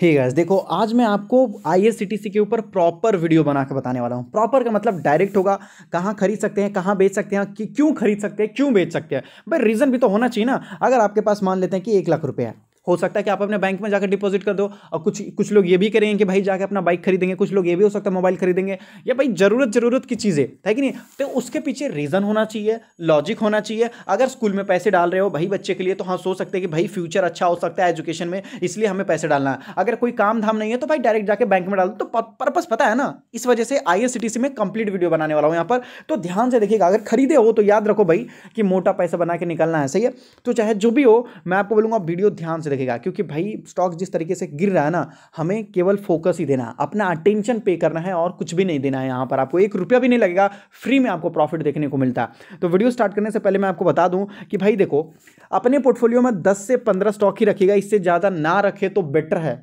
हे hey gas देखो आज मैं आपको आईएससीटीसी के ऊपर प्रॉपर वीडियो बना के बताने वाला हूँ प्रॉपर का मतलब डायरेक्ट होगा कहाँ खरीद सकते हैं कहाँ बेच सकते हैं कि क्यों खरीद सकते हैं क्यों बेच सकते हैं भाई रीज़न भी तो होना चाहिए ना अगर आपके पास मान लेते हैं कि एक लाख रुपये है हो सकता है कि आप अपने बैंक में जाकर डिपॉजिट कर दो और कुछ कुछ लोग ये भी करेंगे कि भाई जाकर अपना बाइक खरीदेंगे कुछ लोग ये भी हो सकता है मोबाइल खरीदेंगे या भाई ज़रूरत ज़रूरत की चीज़ें है कि नहीं तो उसके पीछे रीज़न होना चाहिए लॉजिक होना चाहिए अगर स्कूल में पैसे डाल रहे हो भाई बच्चे के लिए तो हाँ सोच सकते हैं कि भाई फ्यूचर अच्छा हो सकता है एजुकेशन में इसलिए हमें पैसे डालना है अगर कोई काम धाम नहीं है तो भाई डायरेक्ट जाकर बैंक में डाल दो तो पर्पज पता है ना इस वजह से आई में कंप्लीट वीडियो बनाने वाला हूँ यहाँ पर तो ध्यान से देखिएगा अगर खरीदे हो तो याद रखो भाई कि मोटा पैसा बना के निकलना है सही है तो चाहे जो भी हो मैं आपको बोलूँगा वीडियो ध्यान से दिखेगा क्योंकि भाई स्टॉक जिस तरीके से गिर रहा है ना हमें केवल फोकस ही देना अपना अटेंशन पे करना है और कुछ भी नहीं देना है यहाँ पर आपको एक रुपया भी नहीं लगेगा फ्री में आपको प्रॉफिट देखने को मिलता है तो वीडियो स्टार्ट करने से पहले मैं आपको बता दूँ कि भाई देखो अपने पोर्टफोलियो में दस से पंद्रह स्टॉक ही रखेगा इससे ज़्यादा ना रखे तो बेटर है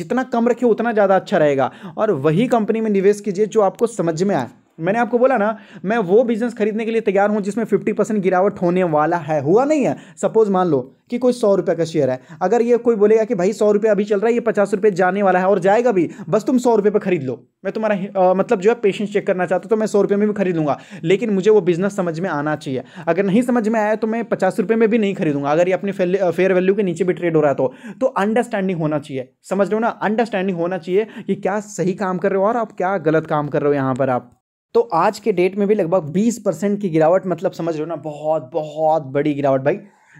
जितना कम रखे उतना ज़्यादा अच्छा रहेगा और वही कंपनी में निवेश कीजिए जो आपको समझ में आए मैंने आपको बोला ना मैं वो बिजनेस खरीदने के लिए तैयार हूं जिसमें 50 परसेंट गिरावट होने वाला है हुआ नहीं है सपोज मान लो कि कोई सौ रुपये का शेयर है अगर ये कोई बोलेगा कि भाई सौ रुपये अभी चल रहा है ये पचास रुपये जाने वाला है और जाएगा भी बस तुम सौ रुपये पर खरीद लो मैं तुम्हारा आ, मतलब जो है पेशेंस चेक करना चाहता हूँ तो मैं सौ रुपये में भी खरीद लेकिन मुझे वो बिजनेस समझ में आना चाहिए अगर नहीं समझ में आया तो मैं पचास रुपये में भी नहीं खरीदूंगा अगर ये अपने फेयर वैल्यू के नीचे भी ट्रेड हो रहा तो तो अंडरस्टैंडिंग होना चाहिए समझ लो ना अंडरस्टैंडिंग होना चाहिए कि क्या सही काम कर रहे हो और आप क्या गलत काम कर रहे हो यहाँ पर आप तो आज के डेट में भी लगभग बीस परसेंट की गिरावट मतलब समझ रहे हो ना बहुत बहुत बड़ी गिरावट भाई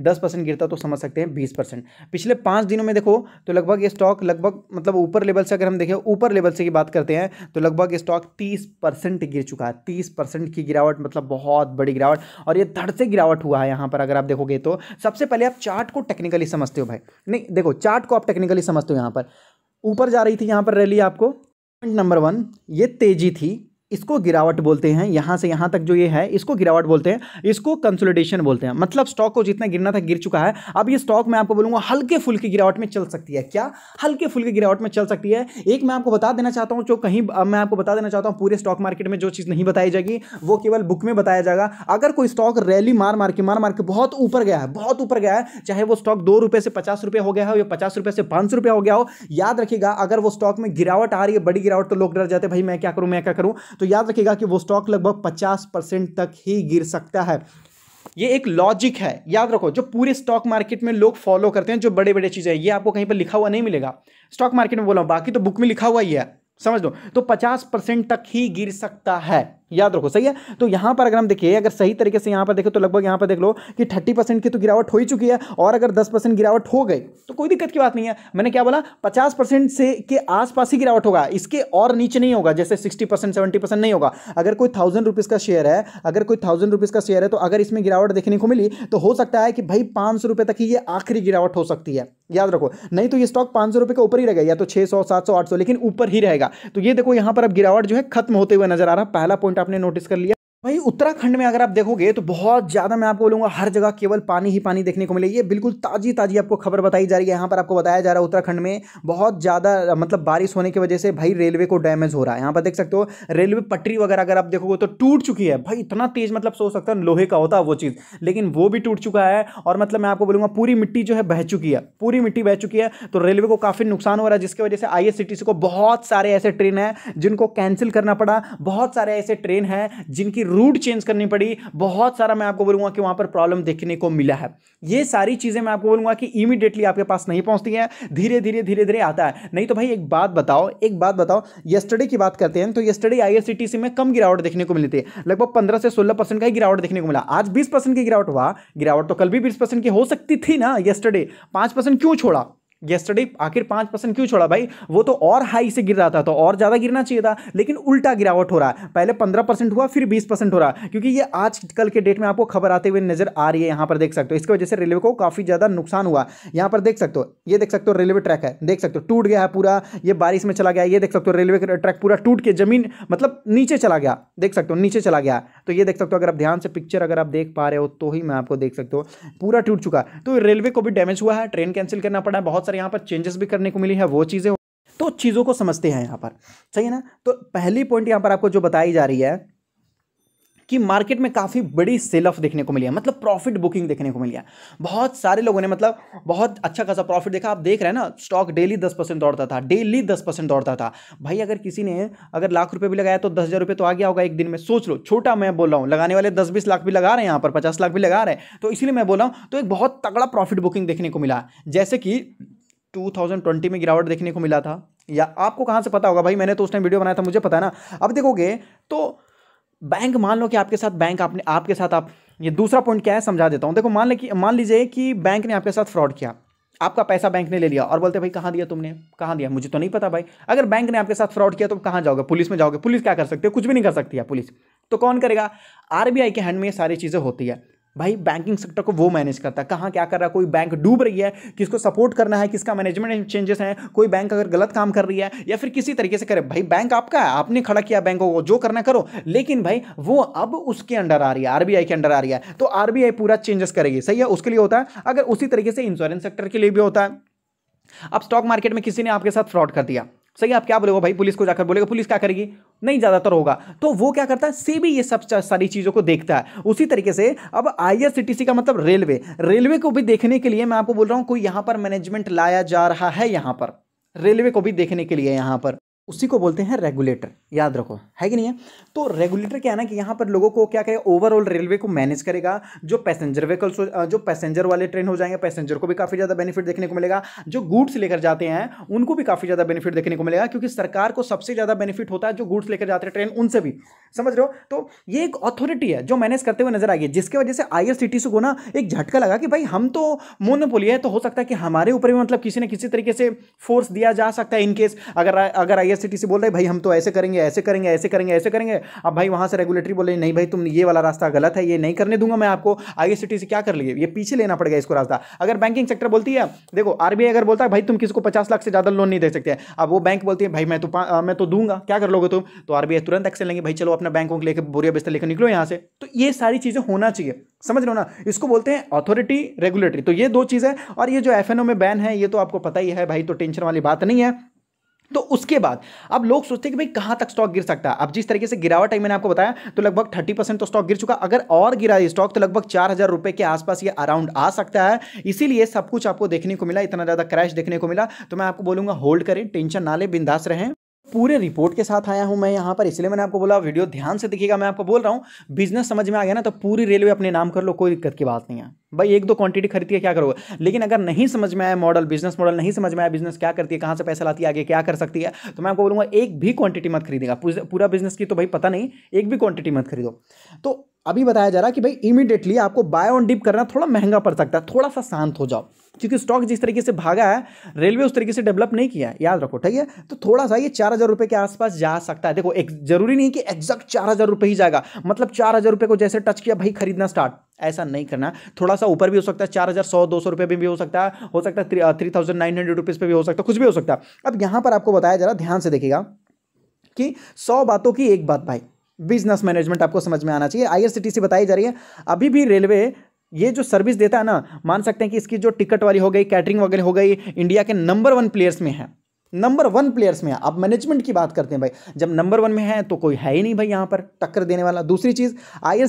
दस परसेंट गिरता तो समझ सकते हैं बीस परसेंट पिछले पाँच दिनों में देखो तो लगभग ये स्टॉक लगभग मतलब ऊपर लेवल से अगर हम देखें ऊपर लेवल से की बात करते हैं तो लगभग ये स्टॉक तीस परसेंट गिर चुका है तीस परसेंट की गिरावट मतलब बहुत बड़ी गिरावट और ये धड़ से गिरावट हुआ है यहाँ पर अगर आप देखोगे तो सबसे पहले आप चार्ट को टेक्निकली समझते हो भाई नहीं देखो चार्ट को आप टेक्निकली समझते हो यहाँ पर ऊपर जा रही थी यहाँ पर रैली आपको पॉइंट नंबर वन ये तेजी थी इसको गिरावट बोलते हैं यहां से यहां तक जो ये है इसको गिरावट बोलते हैं इसको कंसोलिडेशन बोलते हैं मतलब स्टॉक को जितना गिरना था गिर चुका है अब ये स्टॉक मैं आपको बोलूंगा हल्के फुल्के गिरावट में चल सकती है क्या हल्के फुल्के गिरावट में चल सकती है एक मैं आपको बता देना चाहता हूं जो कहीं मैं आपको बता देना चाहता हूं पूरे स्टॉक मार्केट में जो चीज़ नहीं बताई जाएगी वो केवल बुक में बताया जाएगा अगर कोई स्टॉक रैली मार मार के मार मार के बहुत ऊपर गया है बहुत ऊपर गया है चाहे वो स्टॉक दो रुपये से पचास रुपये हो गया हो या पचास रुपये से पांच सौ रुपये हो गया हो याद रखिएगा अगर वो स्टॉक में गिरावट आ रही है बड़ी गिरावट तो लोग डर जाते भाई मैं क्या करूं मैं क्या करूं तो तो याद रखिएगा कि वो स्टॉक लगभग पचास परसेंट तक ही गिर सकता है ये एक लॉजिक है याद रखो जो पूरे स्टॉक मार्केट में लोग फॉलो करते हैं जो बड़े बड़े चीज़ें हैं ये आपको कहीं पर लिखा हुआ नहीं मिलेगा स्टॉक मार्केट में बोला बाकी तो बुक में लिखा हुआ ही है समझ लो तो पचास परसेंट तक ही गिर सकता है याद रखो सही है तो यहां पर अगर हम देखिए अगर सही तरीके से यहां पर देखें तो लगभग यहां पर देख लो कि थर्टी परसेंट की तो गिरावट हो ही चुकी है और अगर दस परसेंट गिरावट हो गई तो कोई दिक्कत की बात नहीं है मैंने क्या बोला पचास परसेंट से के आसपास ही गिरावट होगा इसके और नीचे नहीं होगा जैसे सिक्सटी परसेंट सेवेंटी परसेंट नहीं होगा अगर कोई थाउजेंड रुपीज़ का शेयर है अगर कोई थाउजेंड रुपीज़ का शेयर है तो अगर इसमें गिरावट देखने को मिली तो हो सकता है कि भाई पांच सौ रुपये तक ही ये आखिरी गिरावट हो सकती है याद रखो नहीं तो ये स्टॉक पांच सौ रुपये के ऊपर ही रहेगा या तो छह सौ सात सौ आठ सौ लेकिन ऊपर ही रहेगा तो ये देखो यहां पर अब गिरावट जो है खत्म होते हुए नजर आ रहा पहला पॉइंट आपने नोटिस कर लिया वहीं उत्तराखंड में अगर आप देखोगे तो बहुत ज़्यादा मैं आपको बोलूँगा हर जगह केवल पानी ही पानी देखने को मिले ये बिल्कुल ताज़ी ताज़ी आपको खबर बताई जा रही है यहाँ पर आपको बताया जा रहा है उत्तराखंड में बहुत ज़्यादा मतलब बारिश होने की वजह से भाई रेलवे को डैमेज हो रहा है यहाँ पर देख सकते हो रेलवे पटरी वगैरह अगर आप देखोगे तो टूट चुकी है भाई इतना तेज़ मतलब सोच सकता है लोहे का होता है वो चीज़ लेकिन वो भी टूट चुका है और मतलब मैं आपको बोलूँगा पूरी मिट्टी जो है बह चुकी है पूरी मिट्टी बह चुकी है तो रेलवे को काफ़ी नुकसान हो रहा है जिसकी वजह से आई को बहुत सारे ऐसे ट्रेन हैं जिनको कैंसिल करना पड़ा बहुत सारे ऐसे ट्रेन हैं जिनकी रूट चेंज करनी पड़ी बहुत सारा मैं आपको बोलूंगा कि वहां पर प्रॉब्लम देखने को मिला है ये सारी चीज़ें मैं आपको बोलूंगा कि इमीडिएटली आपके पास नहीं पहुंचती है धीरे धीरे धीरे धीरे आता है नहीं तो भाई एक बात बताओ एक बात बताओ येस्टरडे की बात करते हैं तो येस्टरडे आई में कम गिरावट देखने को मिली थी लगभग पंद्रह से सोलह परसेंट का ही गिरावट देखने को मिला आज बीस परसेंट की गिरावट हुआ गिरावट तो कल भी बीस परसेंट की हो सकती थी ना येस्टरडे पांच परसेंट क्यों छोड़ा येस्टरडे आखिर पांच परसेंट क्यों छोड़ा भाई वो तो और हाई से गिर रहा था तो और ज़्यादा गिरना चाहिए था लेकिन उल्टा गिरावट हो रहा है पहले पंद्रह परसेंट हुआ फिर बीस परसेंट हो रहा है क्योंकि ये आज कल के डेट में आपको खबर आते हुए नजर आ रही है यहां पर देख सकते हो इसकी वजह से रेलवे को काफ़ी ज़्यादा नुकसान हुआ यहाँ पर देख सकते हो ये देख सकते हो रेलवे ट्रैक है देख सकते हो टूट गया है पूरा ये बारिश में चला गया ये देख सकते हो रेलवे ट्रैक पूरा टूट के जमीन मतलब नीचे चला गया देख सकते हो नीचे चला गया तो ये देख सकते हो अगर आप ध्यान से पिक्चर अगर आप देख पा रहे हो तो ही मैं आपको देख सकते हो पूरा टूट चुका तो रेलवे को भी डैमेज हुआ है ट्रेन कैंसिल करना पड़ा है बहुत सारे पर यहाँ पर चेंजेस भी करने को मिली है वो चीज़ें तो चीज़ों को समझते हैं यहाँ पर सही है ना तो पहली पॉइंट यहाँ पर आपको जो बताई जा रही है कि मार्केट में काफ़ी बड़ी सेल ऑफ देखने को मिली है मतलब प्रॉफिट बुकिंग देखने को मिली है बहुत सारे लोगों ने मतलब बहुत अच्छा खासा प्रॉफिट देखा आप देख रहे हैं ना स्टॉक डेली दस परसेंट दौड़ता था डेली दस परसेंट दौड़ता था भाई अगर किसी ने अगर लाख रुपए भी लगाया तो दस हज़ार रुपये तो आ गया होगा एक दिन में सोच लो छोटा मैं बोल रहा हूँ लगाने वाले दस बीस लाख भी लगा रहे हैं यहाँ पर पचास लाख भी लगा रहे हैं तो इसलिए मैं बोल रहा हूँ तो एक बहुत तगड़ा प्रॉफिट बुकिंग देखने को मिला जैसे कि 2020 में गिरावट देखने को मिला था या आपको कहाँ से पता होगा भाई मैंने तो उस टाइम वीडियो बनाया था मुझे पता है ना अब देखोगे तो बैंक मान लो कि आपके साथ बैंक आपने आपके साथ आप ये दूसरा पॉइंट क्या है समझा देता हूँ देखो मान ले कि मान लीजिए कि बैंक ने आपके साथ फ्रॉड किया आपका पैसा बैंक ने ले लिया और बोलते भाई कहाँ दिया तुमने कहाँ दिया मुझे तो नहीं पता भाई अगर बैंक ने आपके साथ फ्रॉड किया तो कहाँ जाओगे पुलिस में जाओगे पुलिस क्या कर सकती है कुछ भी नहीं कर सकती है पुलिस तो कौन करेगा आरबीआई के हैंड में ये सारी चीज़ें होती है भाई बैंकिंग सेक्टर को वो मैनेज करता है कहाँ क्या कर रहा है कोई बैंक डूब रही है किसको सपोर्ट करना है किसका मैनेजमेंट चेंजेस हैं कोई बैंक अगर गलत काम कर रही है या फिर किसी तरीके से करे भाई बैंक आपका है आपने खड़ा किया बैंकों को जो करना करो लेकिन भाई वो अब उसके अंडर आ रही है आर के अंडर आ रही है तो आर पूरा चेंजेस करेगी सही है उसके लिए होता है अगर उसी तरीके से इंश्योरेंस सेक्टर के लिए भी होता है अब स्टॉक मार्केट में किसी ने आपके साथ फ्रॉड कर दिया सही आप क्या बोलेगा भाई पुलिस को जाकर बोलेगा पुलिस क्या करेगी नहीं ज़्यादातर होगा तो वो क्या करता है सेबी ये सब सारी चीज़ों को देखता है उसी तरीके से अब आईआरसीटीसी का मतलब रेलवे रेलवे को भी देखने के लिए मैं आपको बोल रहा हूं कोई यहां पर मैनेजमेंट लाया जा रहा है यहां पर रेलवे को भी देखने के लिए यहां पर उसी को बोलते हैं रेगुलेटर याद रखो है कि नहीं है तो रेगुलेटर क्या है ना कि यहाँ पर लोगों को क्या करेगा ओवरऑल रेलवे को मैनेज करेगा जो पैसेंजर व्हीकल्स जो पैसेंजर वाले ट्रेन हो जाएंगे पैसेंजर को भी काफ़ी ज़्यादा बेनिफिट देखने को मिलेगा जो गुड्स लेकर जाते हैं उनको भी काफ़ी ज़्यादा बेनिफिट देखने को मिलेगा क्योंकि सरकार को सबसे ज़्यादा बेनिफिट होता है जो गुड्स लेकर जाते हैं ट्रेन उनसे भी समझ रहे हो तो ये एक अथॉरिटी है जो मैनेज करते हुए नजर आई है जिसकी वजह से आई आर को ना एक झटका लगा कि भाई हम तो मोनोपोली है तो हो सकता है कि हमारे ऊपर भी मतलब किसी ना किसी तरीके से फोर्स दिया जा सकता है इनकेस अगर अगर आई आईआरसीटीसी बोल रहे भाई हम तो ऐसे करेंगे ऐसे करेंगे ऐसे करेंगे ऐसे करेंगे अब भाई वहाँ से रेगुलेटरी बोले नहीं भाई तुम ये वाला रास्ता गलत है ये नहीं करने दूंगा मैं आपको आई आईआरसीटीसी क्या कर लिए ये पीछे लेना पड़ेगा इसको रास्ता अगर बैंकिंग सेक्टर बोलती है देखो आरबीआई अगर बोलता है भाई तुम किसी को पचास लाख से ज़्यादा लोन नहीं दे सकते अब वो बैंक बोलती है भाई मैं तो मैं तो दूंगा क्या कर लोगे तुम तो आरबीआई तुरंत एक्शन लेंगे भाई चलो अपने बैंकों को लेकर बोरिया बिस्तर लेकर निकलो यहाँ से तो ये सारी चीज़ें होना चाहिए समझ लो ना इसको बोलते हैं अथॉरिटी रेगुलेटरी तो ये दो चीज़ है और ये जो एफ में बैन है ये तो आपको पता ही है भाई तो टेंशन वाली बात नहीं है तो उसके बाद अब लोग सोचते हैं कि भाई कहां तक स्टॉक गिर सकता है अब जिस तरीके से गिरावट आई मैंने आपको बताया तो लगभग थर्टी परसेंट तो स्टॉक गिर चुका अगर और गिरा ये स्टॉक तो लगभग चार हज़ार रुपए के आसपास ये अराउंड आ सकता है इसीलिए सब कुछ आपको देखने को मिला इतना ज़्यादा क्रैश देखने को मिला तो मैं आपको बोलूंगा होल्ड करें टेंशन ना ले बिंदास रहें पूरे रिपोर्ट के साथ आया हूं मैं यहां पर इसलिए मैंने आपको बोला वीडियो ध्यान से देखिएगा मैं आपको बोल रहा हूं बिजनेस समझ में आ गया ना तो पूरी रेलवे अपने नाम कर लो कोई दिक्कत की बात नहीं है भाई एक दो क्वांटिटी खरीदती है क्या करोगे लेकिन अगर नहीं समझ में आया मॉडल बिजनेस मॉडल नहीं समझ में आया बिजनेस क्या करती है कहाँ से पैसा लाती है आगे क्या कर सकती है तो मैं आपको बोलूँगा एक भी क्वांटिटी मत खरीदेगा पूरा बिजनेस की तो भाई पता नहीं एक भी क्वांटिटी मत खरीदो तो अभी बताया जा रहा है कि भाई इमीडिएटली आपको बाय ऑन डिप करना थोड़ा महंगा पड़ सकता है थोड़ा सा शांत हो जाओ क्योंकि स्टॉक जिस तरीके से भागा है रेलवे उस तरीके से डेवलप नहीं किया है याद रखो ठीक है तो थोड़ा सा ये चार हज़ार रुपये के आसपास जा सकता है देखो एक जरूरी नहीं कि एग्जैक्ट चार हज़ार रुपये ही जाएगा मतलब चार हज़ार रुपये को जैसे टच किया भाई खरीदना स्टार्ट ऐसा नहीं करना थोड़ा सा ऊपर भी हो सकता है चार हज़ार सौ दो सौ रुपये में भी हो सकता है हो सकता है three thousand nine hundred rupees पर भी हो सकता है कुछ भी हो सकता है अब यहाँ पर आपको बताया जरा ध्यान से देखिएगा कि सौ बातों की एक बात भाई बिजनेस मैनेजमेंट आपको समझ में आना चाहिए आईआरसीटीसी बताई जा रही है अभी भी रेलवे ये जो सर्विस देता है ना मान सकते हैं कि इसकी जो टिकट वाली हो गई कैटरिंग वगैरह हो गई इंडिया के नंबर वन प्लेयर्स में है नंबर वन प्लेयर्स में अब मैनेजमेंट की बात करते हैं भाई जब नंबर वन में है तो कोई है ही नहीं भाई यहां पर टक्कर देने वाला दूसरी चीज़ आई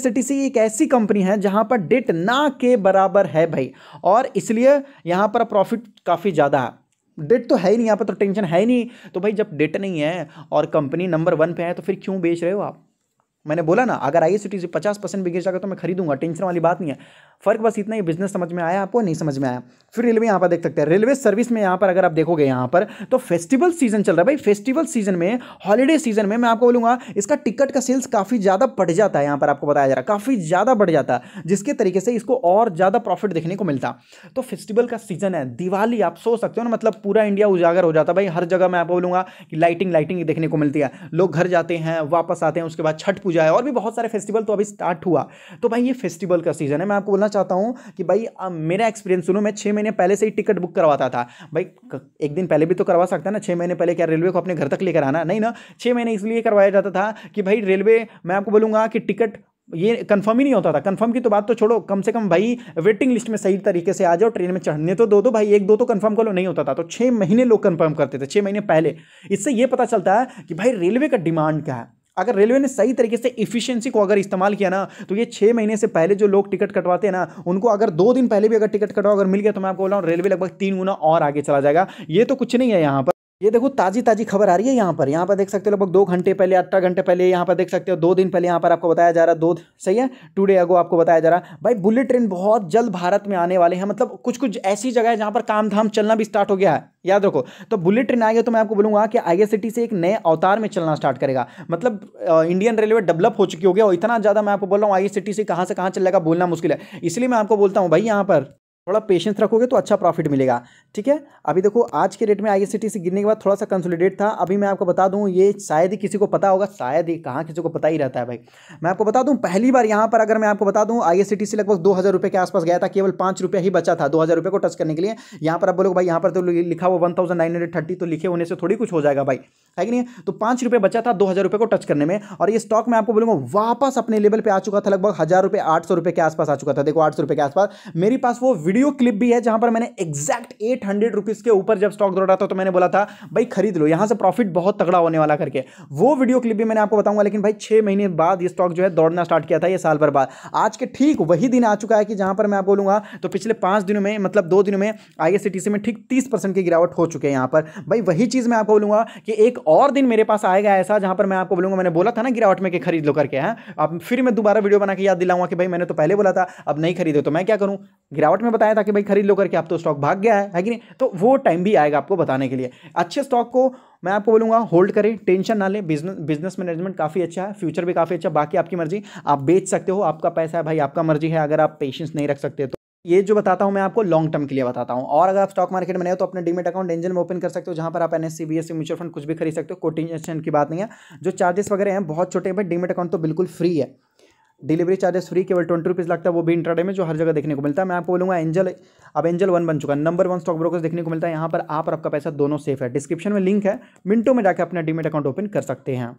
एक ऐसी कंपनी है जहां पर डेट ना के बराबर है भाई और इसलिए यहां पर प्रॉफिट काफ़ी ज़्यादा है डेट तो है ही नहीं यहाँ पर तो टेंशन है ही नहीं तो भाई जब डेट नहीं है और कंपनी नंबर वन पे है तो फिर क्यों बेच रहे हो आप मैंने बोला ना अगर आई सी से पचास परसेंट भी गिर जाएगा तो मैं खरीदूंगा टेंशन वाली बात नहीं है फर्क बस इतना ही बिजनेस समझ में आया आपको नहीं समझ में आया फिर रेलवे यहाँ पर देख सकते हैं रेलवे सर्विस में यहाँ पर अगर आप देखोगे यहाँ पर तो फेस्टिवल सीजन चल रहा है भाई फेस्टिवल सीजन में हॉलीडे सीजन में मैं आपको बोलूँगा इसका टिकट का सेल्स काफ़ी ज़्यादा बढ़ जाता है यहाँ पर आपको बताया जा रहा है काफ़ी ज़्यादा बढ़ जाता है जिसके तरीके से इसको और ज़्यादा प्रॉफिट देखने को मिलता तो फेस्टिवल का सीजन है दिवाली आप सोच सकते हो ना मतलब पूरा इंडिया उजागर हो जाता है भाई हर जगह मैं आपको बोलूँगा कि लाइटिंग लाइटिंग देखने को मिलती है लोग घर जाते हैं वापस आते हैं उसके बाद छठ पूजा पूजा है और भी बहुत सारे फेस्टिवल तो अभी स्टार्ट हुआ तो भाई ये फेस्टिवल का सीज़न है मैं आपको बोलना चाहता हूँ कि भाई मेरा एक्सपीरियंस सुनो मैं छः महीने पहले से ही टिकट बुक करवाता था भाई एक दिन पहले भी तो करवा सकता ना छः महीने पहले क्या रेलवे को अपने घर तक लेकर आना नहीं ना छः महीने इसलिए करवाया जाता था कि भाई रेलवे मैं आपको बोलूँगा कि टिकट ये कंफर्म ही नहीं होता था कंफर्म की तो बात तो छोड़ो कम से कम भाई वेटिंग लिस्ट में सही तरीके से आ जाओ ट्रेन में चढ़ने तो दो दो भाई एक दो तो कंफर्म कर लो नहीं होता था तो छः महीने लोग कंफर्म करते थे छः महीने पहले इससे ये पता चलता है कि भाई रेलवे का डिमांड क्या है अगर रेलवे ने सही तरीके से इफिशियंसी को अगर इस्तेमाल किया ना तो ये छः महीने से पहले जो लोग टिकट कटवाते हैं ना उनको अगर दो दिन पहले भी अगर टिकट कटवाओ अगर मिल गया तो मैं आपको बोल रहा रेलवे लगभग तीन गुना और आगे चला जाएगा ये तो कुछ नहीं है यहाँ पर ये देखो ताज़ी ताज़ी खबर आ रही है यहाँ पर यहाँ पर देख सकते हो लगभग दो घंटे पहले अठारह घंटे पहले यहाँ पर देख सकते हो दो दिन पहले यहाँ पर आपको बताया जा रहा है दो सही है टू डे अगो आपको बताया जा रहा है भाई बुलेट ट्रेन बहुत जल्द भारत में आने वाले हैं मतलब कुछ कुछ ऐसी जगह है जहाँ पर काम धाम चलना भी स्टार्ट हो गया है याद रखो तो बुलेट ट्रेन आएगी तो मैं आपको बोलूँगा कि आई से एक नए अवतार में चलना स्टार्ट करेगा मतलब इंडियन रेलवे डेवलप हो चुकी होगी और इतना ज़्यादा मैं आपको बोल रहा हूँ आई से कहाँ से कहाँ चलेगा बोलना मुश्किल है इसलिए मैं आपको बोलता हूँ भाई यहाँ पर थोड़ा पेशेंस रखोगे तो अच्छा प्रॉफिट मिलेगा ठीक है अभी देखो आज के रेट में आई सी गिरने के बाद थोड़ा सा कंसोलिडेट था अभी मैं आपको बता दूं ये शायद ही किसी को पता होगा शायद ही कहाँ किसी को पता ही रहता है भाई मैं आपको बता दूं पहली बार यहाँ पर अगर मैं आपको बता दूं आई लगभग दो हज़ार के आसपास गया था केवल पाँच ही बचा था दो को टच करने के लिए यहाँ पर आप बोलोगे भाई यहाँ पर तो लिखा हुआ वन तो लिखे होने से थोड़ी कुछ हो जाएगा भाई है कि नहीं तो पाँच रुपये बचा था दो हज़ार रुपये को टच करने में और ये स्टॉक मैं आपको बोलूँगा वापस अपने लेवल पर आ चुका था लगभग हज़ार रुपये आठ सौ रुपये के आसपास आ चुका था देखो आठ सौ रुपये के आसपास मेरे पास वो वीडियो क्लिप भी है जहां पर मैंने एक्जैक्ट एट हंड्रेड रुपीज के ऊपर जब स्टॉक दौड़ा था तो मैंने बोला था भाई खरीद लो यहां से प्रॉफिट बहुत तगड़ा होने वाला करके वो वीडियो क्लिप भी मैंने आपको बताऊंगा लेकिन भाई छह महीने बाद ये स्टॉक जो है दौड़ना स्टार्ट किया था ये साल भर बाद आज के ठीक वही दिन आ चुका है कि जहां पर मैं आप बोलूंगा तो पिछले पांच दिनों में मतलब दो दिनों में आई में ठीक तीस की गिरावट हो चुकी है यहाँ पर भाई वही चीज मैं आपको बोलूंगा कि एक और दिन मेरे पास आएगा ऐसा जहां पर मैं आपको बोलूंगा मैंने बोला था ना गिरावट में खरीद लो करके फिर मैं दोबारा वीडियो बना के याद दिलाऊंगा कि भाई मैंने तो पहले बोला था अब नहीं खरीदे तो मैं क्या करूं गिरावट में बताया था कि भाई खरीद लो करके आप तो स्टॉक भाग गया है है कि नहीं तो वो टाइम भी आएगा आपको बताने के लिए अच्छे स्टॉक को मैं आपको बोलूँगा होल्ड करें टेंशन ना लें बिजनेस बिजनेस मैनेजमेंट काफ़ी अच्छा है फ्यूचर भी काफ़ी अच्छा बाकी आपकी मर्जी आप बेच सकते हो आपका पैसा है भाई आपका मर्जी है अगर आप पेशेंस नहीं रख सकते तो ये जो बताता हूँ मैं आपको लॉन्ग टर्म के लिए बताता हूँ और अगर आप स्टॉक मार्केट में नहीं हो तो अपने डीमेट अकाउंट एंजल में ओपन कर सकते हो जहाँ पर आप N S C S mutual fund कुछ भी खरीद सकते हो कोटिंग की बात नहीं है जो चार्जेस वगैरह हैं बहुत छोटे हैं भाई डीमेट अकाउंट तो बिल्कुल फ्री है डिलीवरी चार्जेस फ्री केवल ट्वेंटी रुपीज़ लगता है वो भी इंट्राडे में जो हर जगह देखने को मिलता है मैं आपको बोलूँगा एंजल अब एंजल वन बन चुका है नंबर वन स्टॉक ब्रोकर्स देखने को मिलता है यहाँ पर आप और आपका पैसा दोनों सेफ है डिस्क्रिप्शन में लिंक है मिनटों में जाकर अपना डीमेट अकाउंट ओपन कर सकते हैं